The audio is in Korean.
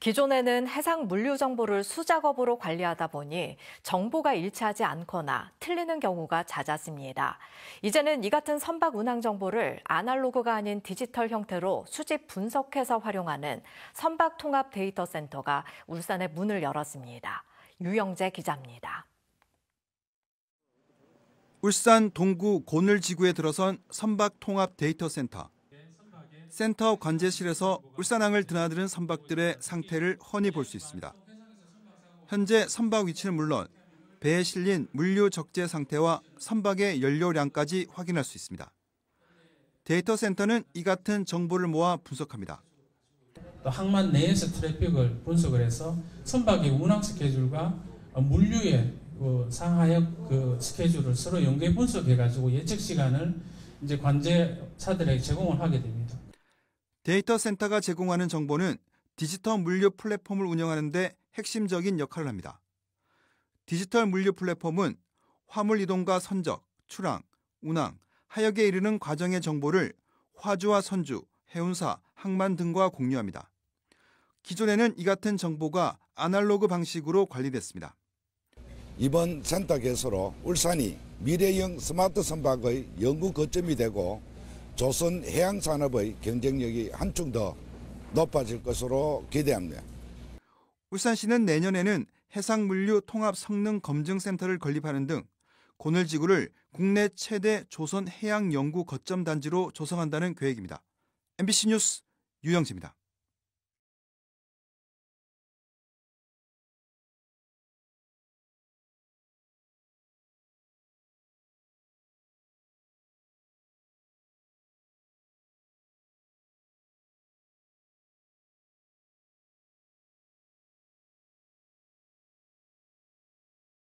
기존에는 해상 물류 정보를 수작업으로 관리하다 보니 정보가 일치하지 않거나 틀리는 경우가 잦았습니다. 이제는 이 같은 선박 운항 정보를 아날로그가 아닌 디지털 형태로 수집 분석해서 활용하는 선박 통합 데이터 센터가 울산에 문을 열었습니다. 유영재 기자입니다. 울산 동구 고늘지구에 들어선 선박 통합 데이터 센터. 센터 관제실에서 울산항을 드나드는 선박들의 상태를 훤히 볼 수 있습니다. 현재 선박 위치는 물론 배에 실린 물류 적재 상태와 선박의 연료량까지 확인할 수 있습니다. 데이터 센터는 이 같은 정보를 모아 분석합니다. 또 항만 내에서 트래픽을 분석을 해서 선박의 운항 스케줄과 물류의 그 상하역 그 스케줄을 서로 연계 분석해가지고 예측 시간을 이제 관제사들에게 제공을 하게 됩니다. 데이터 센터가 제공하는 정보는 디지털 물류 플랫폼을 운영하는데 핵심적인 역할을 합니다. 디지털 물류 플랫폼은 화물 이동과 선적, 출항, 운항, 하역에 이르는 과정의 정보를 화주와 선주, 해운사, 항만 등과 공유합니다. 기존에는 이 같은 정보가 아날로그 방식으로 관리됐습니다. 이번 센터 개소로 울산이 미래형 스마트 선박의 연구 거점이 되고 조선 해양 산업의 경쟁력이 한층 더 높아질 것으로 기대합니다. 울산시는 내년에는 해상물류 통합 성능 검증센터를 건립하는 등 고늘지구를 국내 최대 조선 해양 연구 거점 단지로 조성한다는 계획입니다. MBC 뉴스 유영지입니다.